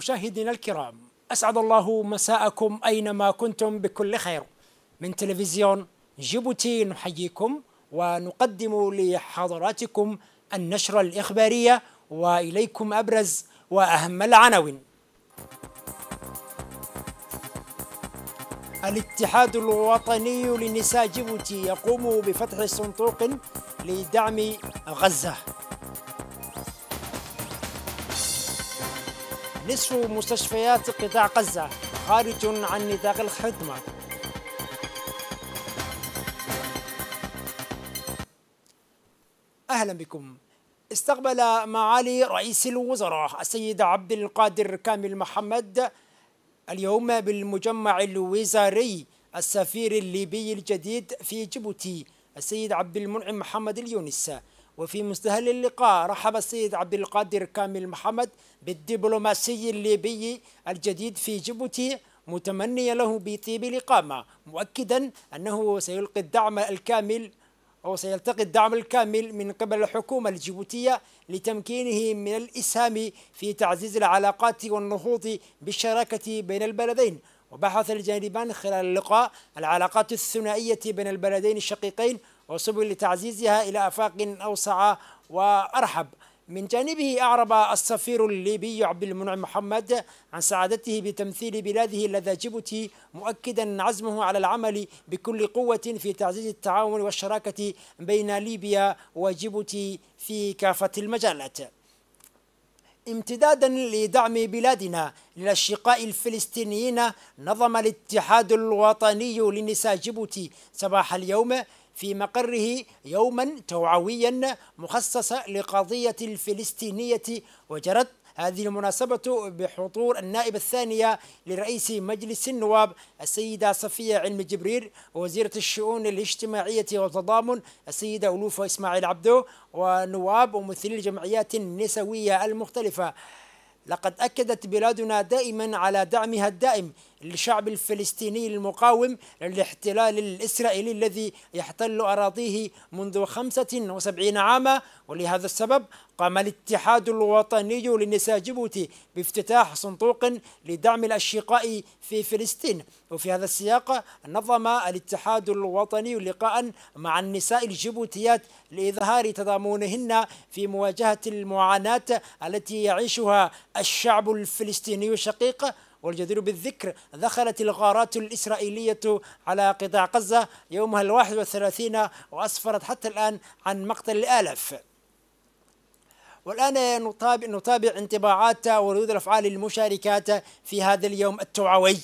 مشاهدينا الكرام أسعد الله مساءكم أينما كنتم بكل خير من تلفزيون جيبوتي نحييكم ونقدم لحضراتكم النشرة الإخبارية وإليكم أبرز وأهم العناوين الاتحاد الوطني لنساء جيبوتي يقوم بفتح صندوق لدعم غزة نصف مستشفيات قطاع غزة خارج عن نطاق الخدمة أهلا بكم استقبل معالي رئيس الوزراء السيد عبد القادر كامل محمد اليوم بالمجمع الوزاري السفير الليبي الجديد في جيبوتي السيد عبد المنعم محمد اليونس وفي مستهل اللقاء رحب السيد عبد القادر كامل محمد بالدبلوماسي الليبي الجديد في جيبوتي متمنيا له بطيب الإقامة مؤكدا أنه سيلقي الدعم الكامل أو سيلتقي الدعم الكامل من قبل الحكومة الجيبوتية لتمكينه من الإسهام في تعزيز العلاقات والنهوض بالشراكة بين البلدين وبحث الجانبان خلال اللقاء العلاقات الثنائية بين البلدين الشقيقين وسبل لتعزيزها إلى آفاق أوسع وأرحب من جانبه أعرب السفير الليبي عبد المنعم محمد عن سعادته بتمثيل بلاده لدى جيبوتي مؤكدا عزمه على العمل بكل قوة في تعزيز التعاون والشراكة بين ليبيا وجيبوتي في كافة المجالات امتدادا لدعم بلادنا للاشقاء الفلسطينيين نظم الاتحاد الوطني لنساء جيبوتي صباح اليوم في مقره يوما توعويا مخصص لقضية الفلسطينية وجرت هذه المناسبة بحضور النائبة الثانية لرئيس مجلس النواب السيدة صفية علم جبرير وزيرة الشؤون الاجتماعية والتضامن السيدة ألوفة إسماعيل عبدو ونواب وممثلي الجمعيات النسوية المختلفة لقد أكدت بلادنا دائما على دعمها الدائم للشعب الفلسطيني المقاوم للاحتلال الإسرائيلي الذي يحتل أراضيه منذ 75 عاما ولهذا السبب قام الاتحاد الوطني لنساء جيبوتي بافتتاح صندوق لدعم الأشقاء في فلسطين وفي هذا السياق نظم الاتحاد الوطني لقاء مع النساء الجيبوتيات لإظهار تضامنهن في مواجهة المعاناة التي يعيشها الشعب الفلسطيني الشقيق والجدير بالذكر دخلت الغارات الإسرائيلية على قطاع غزة يومها الواحد والثلاثين وأسفرت حتى الآن عن مقتل الآلاف والآن نتابع, نتابع انطباعات وردود الأفعال المشاركات في هذا اليوم التوعوي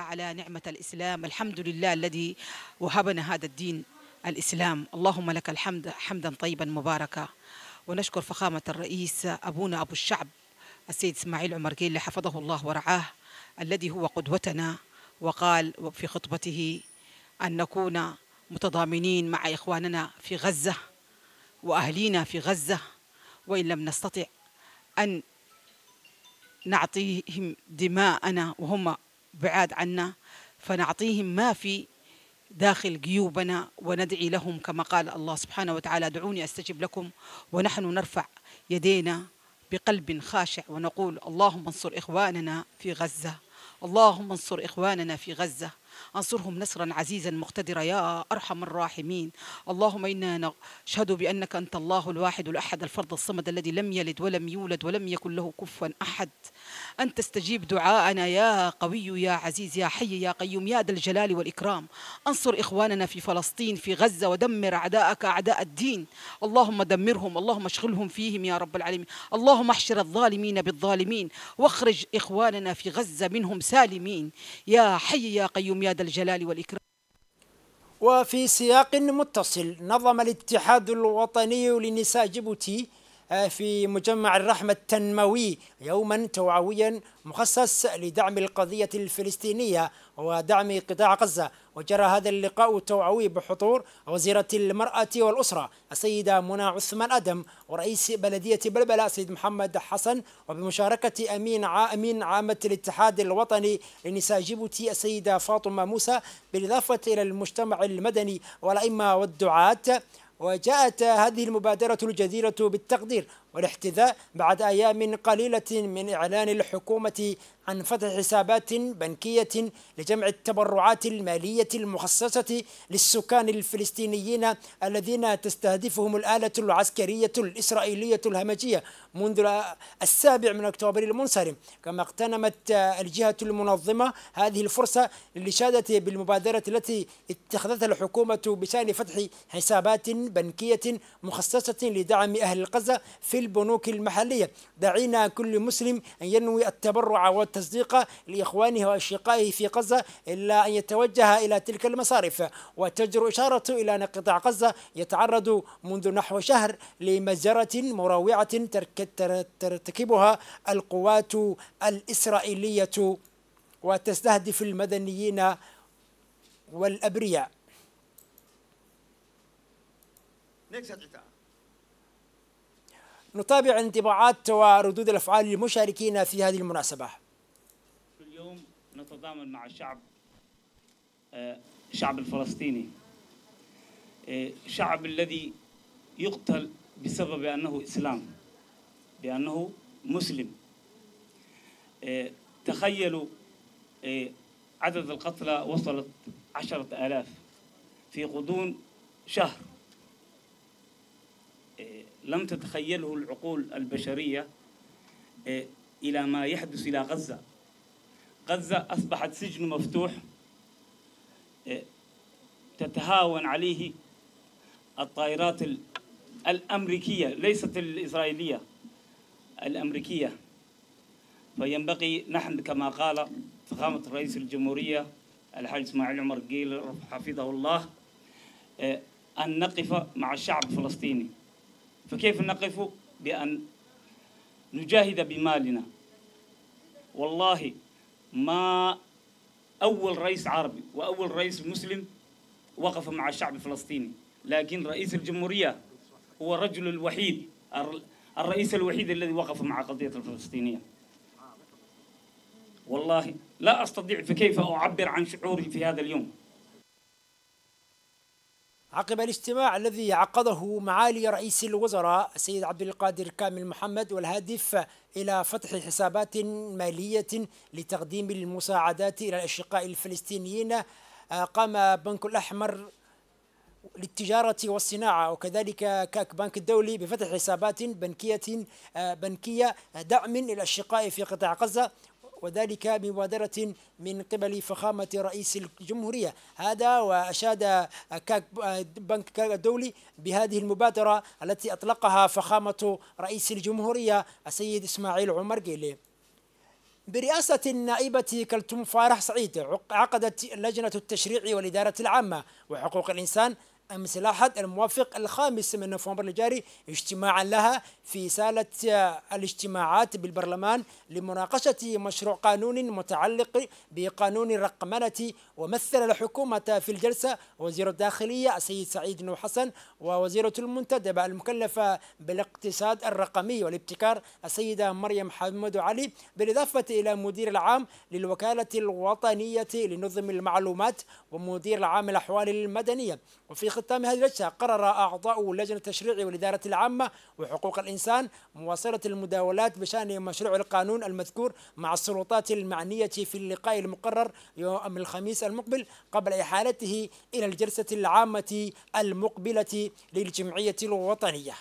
على نعمة الإسلام الحمد لله الذي وهبنا هذا الدين الإسلام اللهم لك الحمد حمدا طيبا مباركا ونشكر فخامة الرئيس أبونا أبو الشعب السيد اسماعيل عمر جيل اللي حفظه الله ورعاه الذي هو قدوتنا وقال في خطبته أن نكون متضامنين مع إخواننا في غزة وأهلينا في غزة وإن لم نستطع أن نعطيهم دماءنا وهم بعاد عنا فنعطيهم ما في داخل جيوبنا وندعي لهم كما قال الله سبحانه وتعالى دعوني استجب لكم ونحن نرفع يدينا بقلب خاشع ونقول اللهم انصر إخواننا في غزة اللهم انصر إخواننا في غزة انصرهم نصرا عزيزا مقتدرا يا أرحم الراحمين اللهم إنا نشهد بأنك أنت الله الواحد الأحد الفرد الصمد الذي لم يلد ولم يولد ولم يكن له كفوا أحد أن تستجيب دعاءنا يا قوي يا عزيز يا حي يا قيوم يا ذا الجلال والإكرام أنصر إخواننا في فلسطين في غزة ودمر أعداءك أعداء الدين اللهم دمرهم اللهم اشغلهم فيهم يا رب العالمين اللهم احشر الظالمين بالظالمين واخرج إخواننا في غزة منهم سالمين يا حي يا قيوم يا ذا الجلال والإكرام وفي سياق متصل نظم الاتحاد الوطني لنساء جيبوتي آه، في مجمع الرحمة التنموي يوما توعويا مخصص لدعم القضية الفلسطينية ودعم قطاع غزة وجرى هذا اللقاء التوعوي بحضور وزيرة المرأة والأسرة السيدة منى عثمان أدم ورئيس بلدية بلبلة السيد محمد حسن وبمشاركة أمين أمين عامة الاتحاد الوطني لنساء جيبوتي السيدة فاطمة موسى بالإضافة إلى المجتمع المدني والأئمة والدعاة وجاءت هذه المبادرة الجديرة بالتقدير والاحتذاء بعد أيام قليلة من إعلان الحكومة عن فتح حسابات بنكية لجمع التبرعات المالية المخصصة للسكان الفلسطينيين الذين تستهدفهم الآلة العسكرية الإسرائيلية الهمجية منذ السابع من أكتوبر المنصرم كما اغتنمت الجهة المنظمة هذه الفرصة للإشادة بالمبادرة التي اتخذتها الحكومة بشأن فتح حسابات بنكية مخصصة لدعم أهل غزة في البنوك المحلية دعينا كل مسلم أن ينوي التبرع والتصديق لإخوانه وأشقائه في غزة إلا أن يتوجه إلى تلك المصارف وتجر إشارة إلى أن قطاع غزة يتعرض منذ نحو شهر لمجرة مروعة ترتكبها القوات الإسرائيلية وتستهدف المدنيين والأبرياء. نتابع انطباعات وردود الأفعال للمشاركين في هذه المناسبة اليوم نتضامن مع الشعب آه، الشعب الفلسطيني آه، شعب الذي يقتل بسبب أنه إسلام بأنه مسلم آه، تخيلوا عدد القتلى وصلت عشرة آلاف في غضون شهر إيه، لم تتخيله العقول البشرية إيه، إلى ما يحدث إلى غزة غزة أصبحت سجن مفتوح إيه، تتهاون عليه الطائرات الأمريكية ليست الإسرائيلية الأمريكية فينبغي نحن كما قال فخامة رئيس الجمهورية الحاج إسماعيل عمر قيل حفظه الله أن نقف مع الشعب الفلسطيني فكيف نقف بأن نجاهد بمالنا والله ما أول رئيس عربي وأول رئيس مسلم وقف مع الشعب الفلسطيني لكن رئيس الجمهورية هو الرجل الوحيد الرئيس الوحيد الذي وقف مع قضية الفلسطينية والله لا أستطيع فكيف أعبر عن شعوري في هذا اليوم عقب الاجتماع الذي عقده معالي رئيس الوزراء السيد عبد القادر كامل محمد والهادف إلى فتح حسابات مالية لتقديم المساعدات إلى الأشقاء الفلسطينيين آه، قام بنك الأحمر للتجارة والصناعة وكذلك كاك بنك الدولي بفتح حسابات بنكية آه، بنكية دعم للأشقاء في قطاع غزة وذلك بمبادرة من قبل فخامة رئيس الجمهورية هذا وأشاد بنك الدولي بهذه المبادرة التي أطلقها فخامة رئيس الجمهورية السيد إسماعيل عمر جيلي برئاسة النائبة كلثوم فارح سعيد عقدت لجنة التشريع والإدارة العامة وحقوق الإنسان أمس الأحد الموافق الخامس من نوفمبر الجاري اجتماعا لها في سالة الاجتماعات بالبرلمان لمناقشة مشروع قانون متعلق بقانون الرقمنة ومثل الحكومة في الجلسة وزير الداخلية السيد سعيد نو حسن ووزيرة المنتدبة المكلفة بالاقتصاد الرقمي والابتكار السيدة مريم حمد علي بالإضافة إلى مدير العام للوكالة الوطنية لنظم المعلومات ومدير العام الأحوال المدنية وفي ختام هذه اللجنة قرر أعضاء اللجنة التشريعية والإدارة العامة وحقوق الإنسان مواصلة المداولات بشأن مشروع القانون المذكور مع السلطات المعنية في اللقاء المقرر يوم الخميس المقبل قبل إحالته إلى الجلسة العامة المقبلة للجمعية الوطنية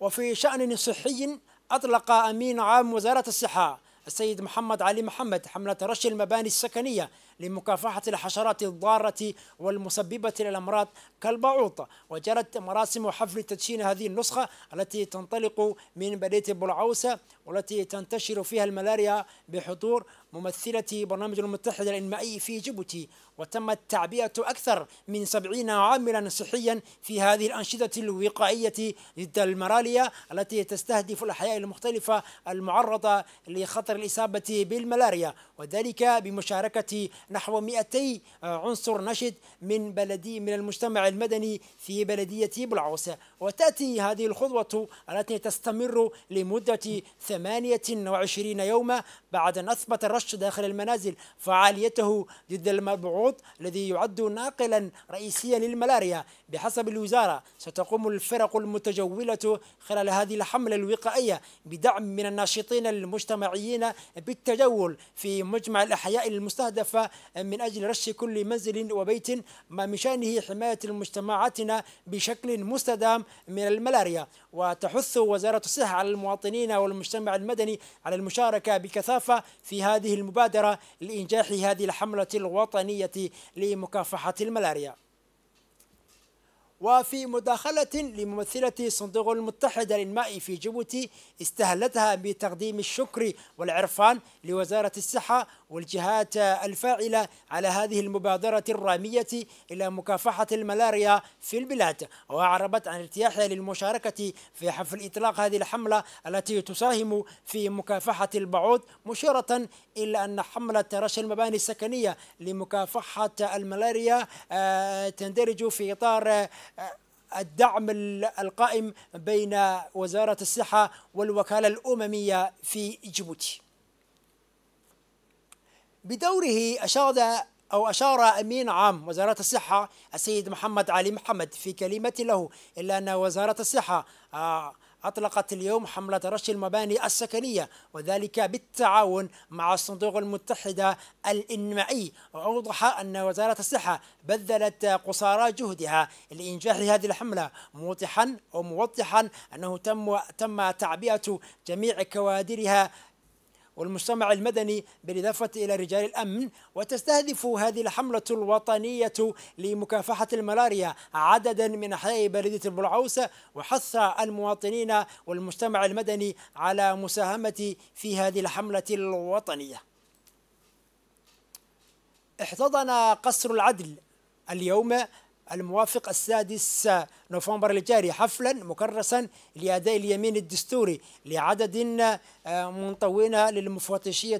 وفي شأن صحي أطلق أمين عام وزارة الصحة السيد محمد علي محمد حملة رش المباني السكنية لمكافحة الحشرات الضارة والمسببة للأمراض كالبعوضة وجرت مراسم حفل تدشين هذه النسخة التي تنطلق من بلدية بلعوسة والتي تنتشر فيها الملاريا بحضور ممثلة برنامج المتحدة الإنمائي في جيبوتي وتمت تعبئة أكثر من سبعين عاملا صحيا في هذه الأنشطة الوقائية ضد الملاريا التي تستهدف الأحياء المختلفة المعرضة لخطر الإصابة بالملاريا وذلك بمشاركة نحو 200 عنصر نشط من بلدي من المجتمع المدني في بلدية بلعوس وتأتي هذه الخطوة التي تستمر لمدة 28 يوما بعد أن أثبت الرش داخل المنازل فعاليته ضد المبعوث الذي يعد ناقلا رئيسيا للملاريا بحسب الوزارة ستقوم الفرق المتجولة خلال هذه الحملة الوقائية بدعم من الناشطين المجتمعيين بالتجول في مجمع الأحياء المستهدفة من أجل رش كل منزل وبيت ما من شأنه حماية مجتمعاتنا بشكل مستدام من الملاريا وتحث وزارة الصحة على المواطنين والمجتمع المدني على المشاركة بكثافة في هذه المبادرة لإنجاح هذه الحملة الوطنية لمكافحة الملاريا وفي مداخلة لممثلة صندوق المتحدة للماء في جيبوتي استهلتها بتقديم الشكر والعرفان لوزارة الصحة والجهات الفاعلة على هذه المبادرة الرامية إلى مكافحة الملاريا في البلاد وأعربت عن ارتياحها للمشاركة في حفل إطلاق هذه الحملة التي تساهم في مكافحة البعوض مشيرة إلى أن حملة رش المباني السكنية لمكافحة الملاريا آه، تندرج في إطار آه، الدعم القائم بين وزارة الصحة والوكالة الأممية في جيبوتي بدوره أشاد أو أشار أمين عام وزارة الصحة السيد محمد علي محمد في كلمة له إلا أن وزارة الصحة آه، أطلقت اليوم حملة رش المباني السكنية وذلك بالتعاون مع الصندوق المتحدة الإنمائي وأوضح أن وزارة الصحة بذلت قصارى جهدها لإنجاح هذه الحملة موضحا وموضحا أنه تم تم تعبئة جميع كوادرها والمجتمع المدني بالإضافة إلى رجال الأمن وتستهدف هذه الحملة الوطنية لمكافحة الملاريا عددا من أحياء بلدة بلعوس وحث المواطنين والمجتمع المدني على مساهمة في هذه الحملة الوطنية احتضن قصر العدل اليوم الموافق السادس نوفمبر الجاري حفلا مكرسا لأداء اليمين الدستوري لعدد آه، من طوينها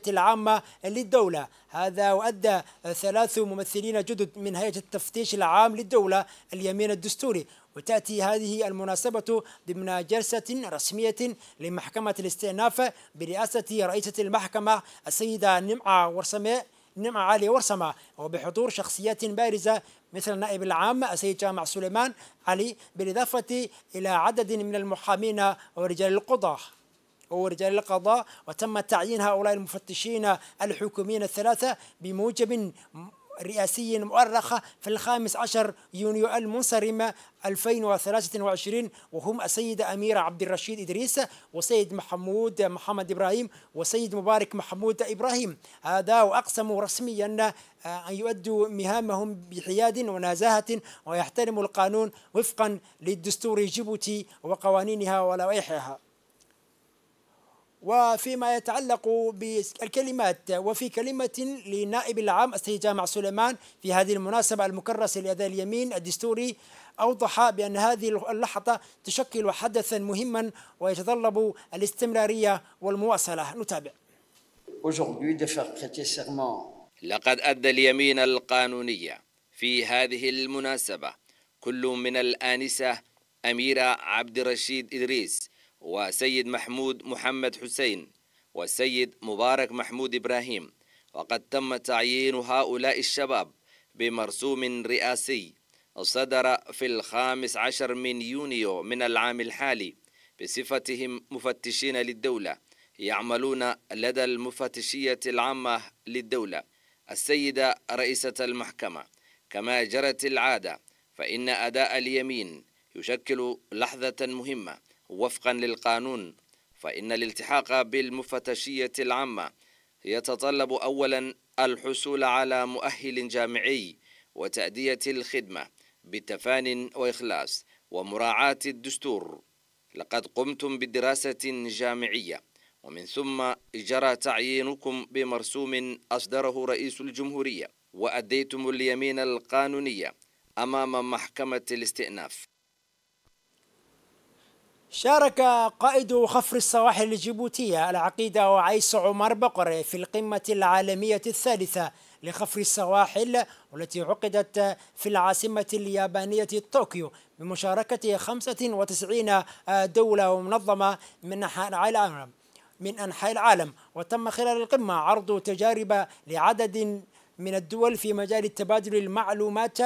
العامة للدولة هذا وأدى ثلاث ممثلين جدد من هيئة التفتيش العام للدولة اليمين الدستوري وتأتي هذه المناسبة ضمن جلسة رسمية لمحكمة الاستئناف برئاسة رئيسة المحكمة السيدة نمعة ورسماء نعمة عالية ورسمة وبحضور شخصيات بارزة مثل النائب العام السيد جامع سليمان علي بالإضافة إلى عدد من المحامين ورجال القضاة ورجال القضاء وتم تعيين هؤلاء المفتشين الحكوميين الثلاثة بموجب رئاسي مؤرخة في الخامس عشر يونيو المنصرمة 2023 وهم السيدة أميرة عبد الرشيد إدريس وسيد محمود محمد إبراهيم وسيد مبارك محمود إبراهيم هذا وأقسموا رسميا آه، أن يؤدوا مهامهم بحياد ونزاهة ويحترموا القانون وفقا للدستور الجيبوتي وقوانينها ولوائحها وفيما يتعلق بالكلمات وفي كلمة للنائب العام السيد جامع سليمان في هذه المناسبة المكرسة لأداء اليمين الدستوري أوضح بأن هذه اللحظة تشكل حدثا مهما ويتطلب الاستمرارية والمواصلة نتابع لقد أدى اليمين القانونية في هذه المناسبة كل من الآنسة أميرة عبد الرشيد إدريس وسيد محمود محمد حسين والسيد مبارك محمود إبراهيم وقد تم تعيين هؤلاء الشباب بمرسوم رئاسي صدر في الخامس عشر من يونيو من العام الحالي بصفتهم مفتشين للدولة يعملون لدى المفتشية العامة للدولة السيدة رئيسة المحكمة كما جرت العادة فإن أداء اليمين يشكل لحظة مهمة وفقا للقانون فإن الالتحاق بالمفتشية العامة يتطلب أولا الحصول على مؤهل جامعي وتأدية الخدمة بتفان وإخلاص ومراعاة الدستور لقد قمتم بدراسة جامعية ومن ثم جرى تعيينكم بمرسوم أصدره رئيس الجمهورية وأديتم اليمين القانونية أمام محكمة الاستئناف شارك قائد خفر السواحل الجيبوتية العقيدة وعيس عمر بقر في القمة العالمية الثالثة لخفر السواحل والتي عقدت في العاصمة اليابانية طوكيو بمشاركة 95 دولة ومنظمة من أنحاء العالم من أنحاء العالم وتم خلال القمة عرض تجارب لعدد من الدول في مجال تبادل المعلومات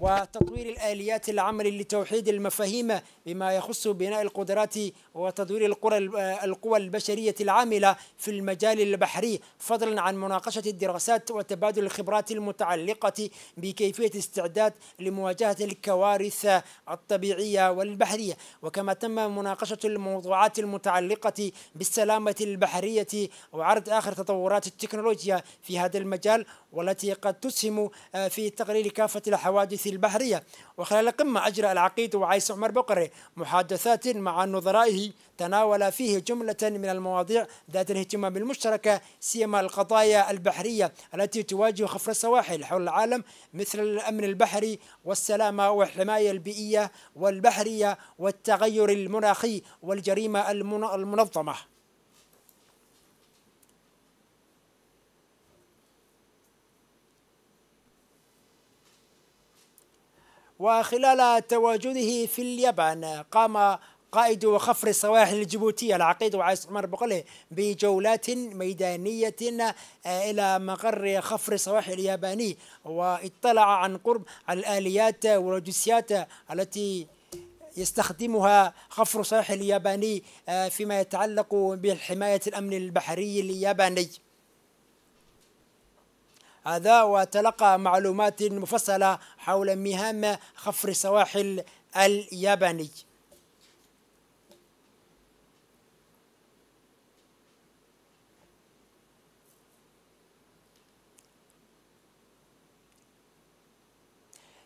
وتطوير الآليات العمل لتوحيد المفاهيم بما يخص بناء القدرات وتدوير القرى القوى البشرية العاملة في المجال البحري فضلا عن مناقشة الدراسات وتبادل الخبرات المتعلقة بكيفية استعداد لمواجهة الكوارث الطبيعية والبحرية وكما تم مناقشة الموضوعات المتعلقة بالسلامة البحرية وعرض آخر تطورات التكنولوجيا في هذا المجال والتي قد تسهم في تقليل كافة الحوادث البحرية وخلال القمة أجرى العقيد وعيس عمر بقري محادثات مع نظرائه تناول فيه جملة من المواضيع ذات الاهتمام المشتركة سيما القضايا البحرية التي تواجه خفر السواحل حول العالم مثل الأمن البحري والسلامة والحماية البيئية والبحرية والتغير المناخي والجريمة المنظمة وخلال تواجده في اليابان قام قائد خفر السواحل الجيبوتية العقيد وعيس عمر بقله بجولات ميدانية آه، إلى مقر خفر السواحل الياباني واطلع عن قرب على الآليات واللوجستيات التي يستخدمها خفر السواحل الياباني آه، فيما يتعلق بحماية الأمن البحري الياباني هذا وتلقى معلومات مفصلة حول مهام خفر السواحل الياباني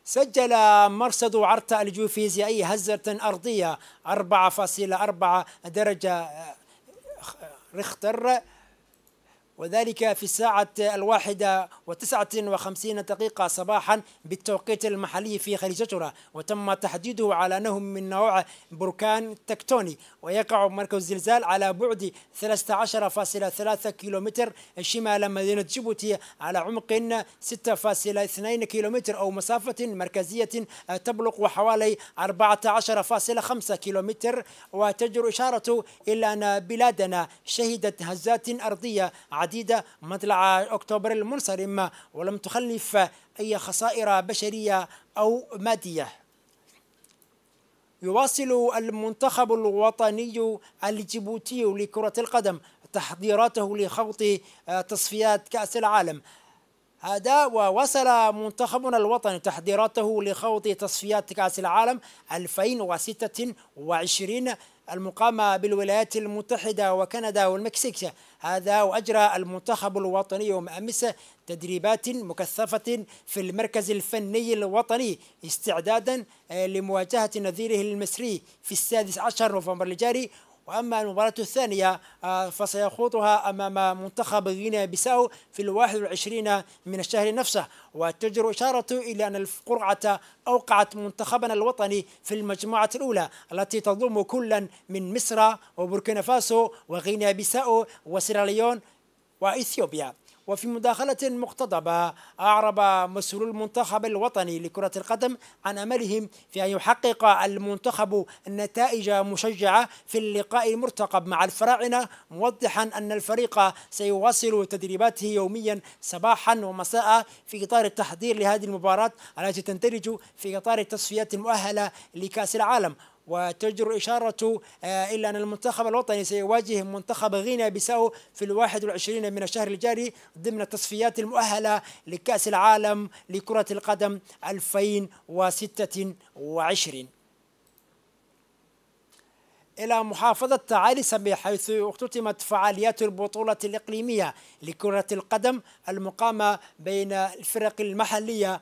سجل مرصد عرتا الجيوفيزيائي هزة أرضية 4.4 درجة آه، ريختر وذلك في الساعة الواحدة وتسعة وخمسين دقيقة صباحا بالتوقيت المحلي في خليجترة وتم تحديده على أنه من نوع بركان تكتوني ويقع مركز الزلزال على بعد 13.3 كيلومتر شمال مدينة جيبوتي على عمق 6.2 كيلومتر أو مسافة مركزية تبلغ حوالي 14.5 كيلومتر وتجر إشارة إلى أن بلادنا شهدت هزات أرضية عديدة مطلع أكتوبر المنصرم ولم تخلف أي خسائر بشرية أو مادية يواصل المنتخب الوطني الجيبوتي لكرة القدم تحضيراته لخوض آه، تصفيات كأس العالم هذا ووصل منتخبنا الوطني تحضيراته لخوض تصفيات كأس العالم 2026 المقامة بالولايات المتحدة وكندا والمكسيك هذا وأجرى المنتخب الوطني أمس تدريبات مكثفة في المركز الفني الوطني استعدادا آه، لمواجهة نظيره المصري في السادس عشر نوفمبر الجاري وأما المباراة الثانية آه، فسيخوضها أمام منتخب غينيا بيساو في الواحد والعشرين من الشهر نفسه وتجر إشارة إلى أن القرعة أوقعت منتخبنا الوطني في المجموعة الأولى التي تضم كلا من مصر وبوركينا فاسو وغينيا بيساو وسيراليون وإثيوبيا وفي مداخلة مقتضبة أعرب مسؤول المنتخب الوطني لكرة القدم عن أملهم في أن يحقق المنتخب نتائج مشجعة في اللقاء المرتقب مع الفراعنة موضحا أن الفريق سيواصل تدريباته يوميا صباحا ومساء في إطار التحضير لهذه المباراة التي تندرج في إطار التصفيات المؤهلة لكأس العالم وتجر إشارة آه، إلى أن المنتخب الوطني سيواجه منتخب غينيا بيساو في الواحد والعشرين من الشهر الجاري ضمن التصفيات المؤهلة لكأس العالم لكرة القدم 2026 إلى محافظة علي سمي حيث اختتمت فعاليات البطولة الإقليمية لكرة القدم المقامة بين الفرق المحلية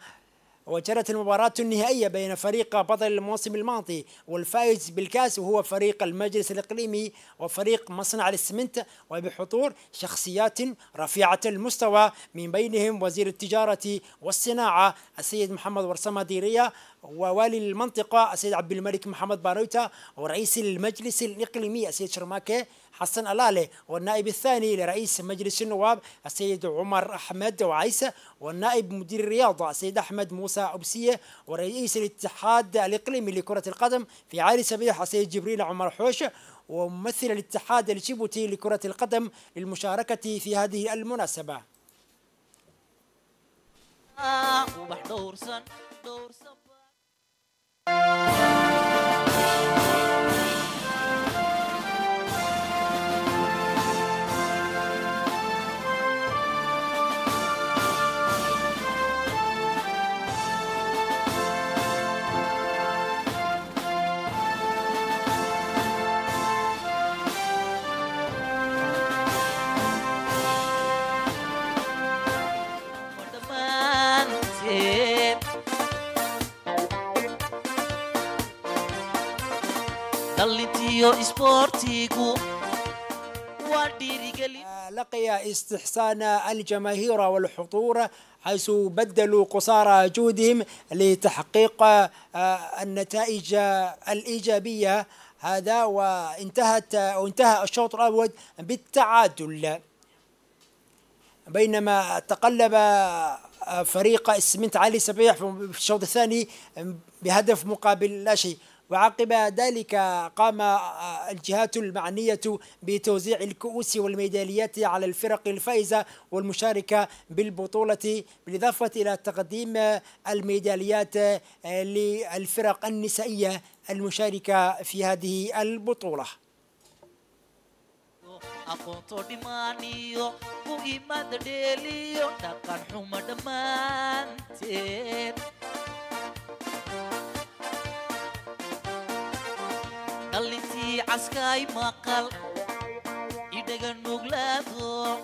وجرت المباراة النهائية بين فريق بطل الموسم الماضي والفائز بالكاس وهو فريق المجلس الإقليمي وفريق مصنع الاسمنت وبحضور شخصيات رفيعة المستوى من بينهم وزير التجارة والصناعة السيد محمد ورسامة ديرية ووالي المنطقة السيد عبد الملك محمد باروتا ورئيس المجلس الإقليمي السيد شرماكي حسن ألالي والنائب الثاني لرئيس مجلس النواب السيد عمر أحمد وعيسى والنائب مدير الرياضة السيد أحمد موسى أبسية ورئيس الاتحاد الإقليمي لكرة القدم في عالي سبيح السيد جبريل عمر حوشة وممثل الاتحاد الجيبوتي لكرة القدم للمشاركة في هذه المناسبة آه، ومحضور سن دور آه، لقي استحسان الجماهير والحضور حيث بدلوا قصارى جهدهم لتحقيق آه، النتائج الإيجابية هذا وانتهت وانتهى الشوط الأول بالتعادل بينما تقلب آه، فريق اسمنت علي سبيح في الشوط الثاني بهدف مقابل لا شيء وعقب ذلك قام آه، الجهات المعنية بتوزيع الكؤوس والميداليات على الفرق الفائزة والمشاركة بالبطولة بالإضافة إلى تقديم الميداليات آه، للفرق النسائية المشاركة في هذه البطولة askay makal idhagan nuglaado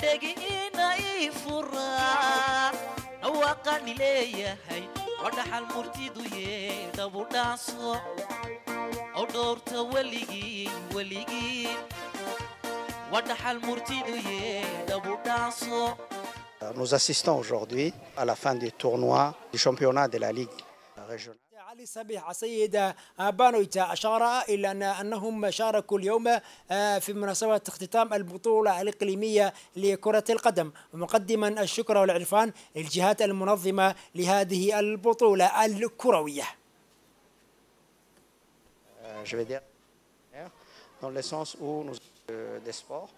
dhegi ina ii furaan dhawaaqani leeyahay oo dhaxal murtidu yeedhabu dhaanso oo dhowrta weligii weligii waa dhaxal murtidu yeedhabu dhaanso Nous assistons aujourd'hui à la fin du tournoi du championnat de la Ligue régionale. علي صبيح عسيد بانويتا أشار إلى أن أنهم شاركوا اليوم آه، في مناسبة اختتام البطولة الإقليمية لكرة القدم مقدما الشكر والعرفان للجهات المنظمة لهذه البطولة الكروية euh, Je vais dire dans le sens où nous euh, des sports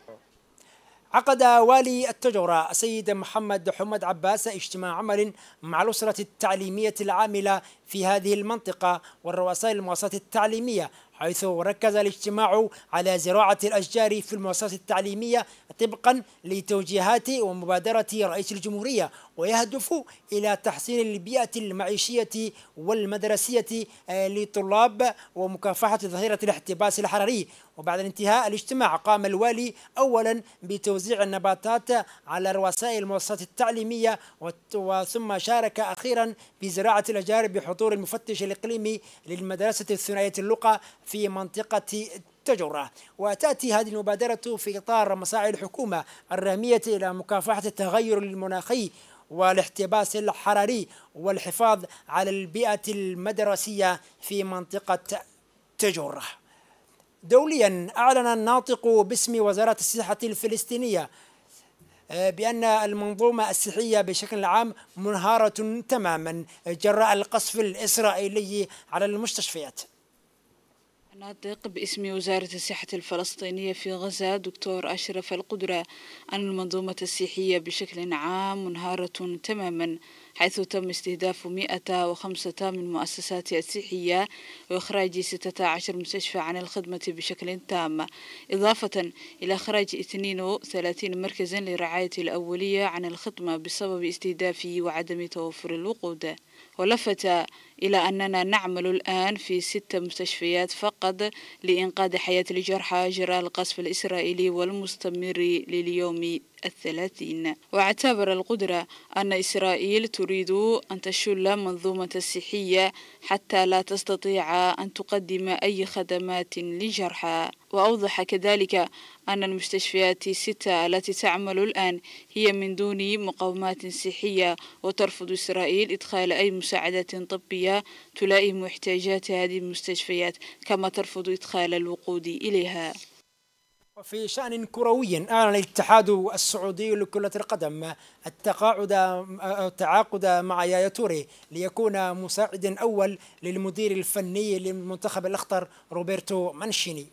عقد والي التجرة السيد محمد حمد عباس اجتماع عمل مع الأسرة التعليمية العاملة في هذه المنطقة والرؤساء المؤسسات التعليمية حيث ركز الاجتماع على زراعة الأشجار في المؤسسات التعليمية طبقا لتوجيهات ومبادرة رئيس الجمهورية ويهدف إلى تحسين البيئة المعيشية والمدرسية للطلاب آه، ومكافحة ظاهرة الاحتباس الحراري وبعد انتهاء الاجتماع قام الوالي أولا بتوزيع النباتات على رؤساء المؤسسات التعليمية وثم شارك أخيرا بزراعة الأشجار بحضور المفتش الإقليمي للمدرسة الثنائية اللقى في منطقة تجرة وتأتي هذه المبادرة في إطار مساعي الحكومة الرامية إلى مكافحة التغير المناخي والاحتباس الحراري والحفاظ على البيئة المدرسية في منطقة تجورة دوليا أعلن الناطق باسم وزارة الصحة الفلسطينية آه، بأن المنظومة الصحية بشكل عام منهارة تماما جراء القصف الإسرائيلي على المستشفيات الناطق باسم وزارة الصحة الفلسطينية في غزة دكتور أشرف القدرة أن المنظومة الصحية بشكل عام منهارة تماما حيث تم استهداف 105 من مؤسسات الصحية وإخراج 16 مستشفى عن الخدمة بشكل تام إضافة إلى إخراج 32 مركزا للرعاية الأولية عن الخدمة بسبب استهدافه وعدم توفر الوقود ولفت إلى أننا نعمل الآن في ست مستشفيات فقط لإنقاذ حياة الجرحى جراء القصف الإسرائيلي والمستمر لليوم الثلاثين واعتبر القدرة أن إسرائيل تريد أن تشل منظومة الصحية حتى لا تستطيع أن تقدم أي خدمات للجرحى وأوضح كذلك أن المستشفيات الستة التي تعمل الآن هي من دون مقومات صحية وترفض إسرائيل إدخال أي مساعدة طبية تلائم احتياجات هذه المستشفيات كما ترفض إدخال الوقود إليها وفي شأن كروي أعلن الاتحاد السعودي لكرة القدم التقاعد التعاقد مع يايا توري ليكون مساعدا أول للمدير الفني للمنتخب الأخضر روبرتو مانشيني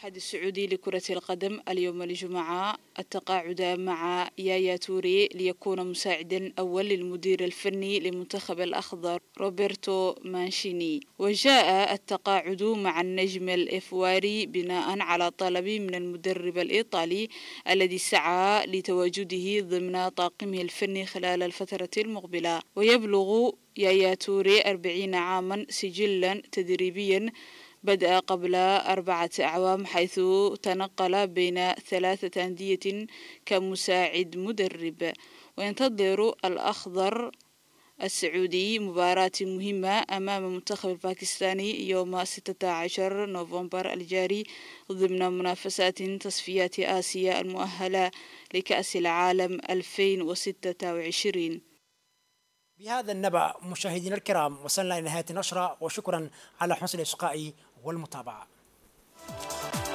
الاتحاد السعودي لكرة القدم اليوم الجمعة التقاعد مع يايا توري ليكون مساعدا أول للمدير الفني لمنتخب الأخضر روبرتو مانشيني وجاء التقاعد مع النجم الإفواري بناء على طلب من المدرب الإيطالي الذي سعى لتواجده ضمن طاقمه الفني خلال الفترة المقبلة ويبلغ يايا توري 40 عاما سجلا تدريبيا بدأ قبل أربعة أعوام حيث تنقل بين ثلاثة أندية كمساعد مدرب وينتظر الأخضر السعودي مباراة مهمة أمام المنتخب الباكستاني يوم 16 نوفمبر الجاري ضمن منافسات تصفيات آسيا المؤهلة لكأس العالم 2026 بهذا النبأ مشاهدينا الكرام وصلنا إلى نهاية النشرة وشكرا على حسن إسقائي والمتابعة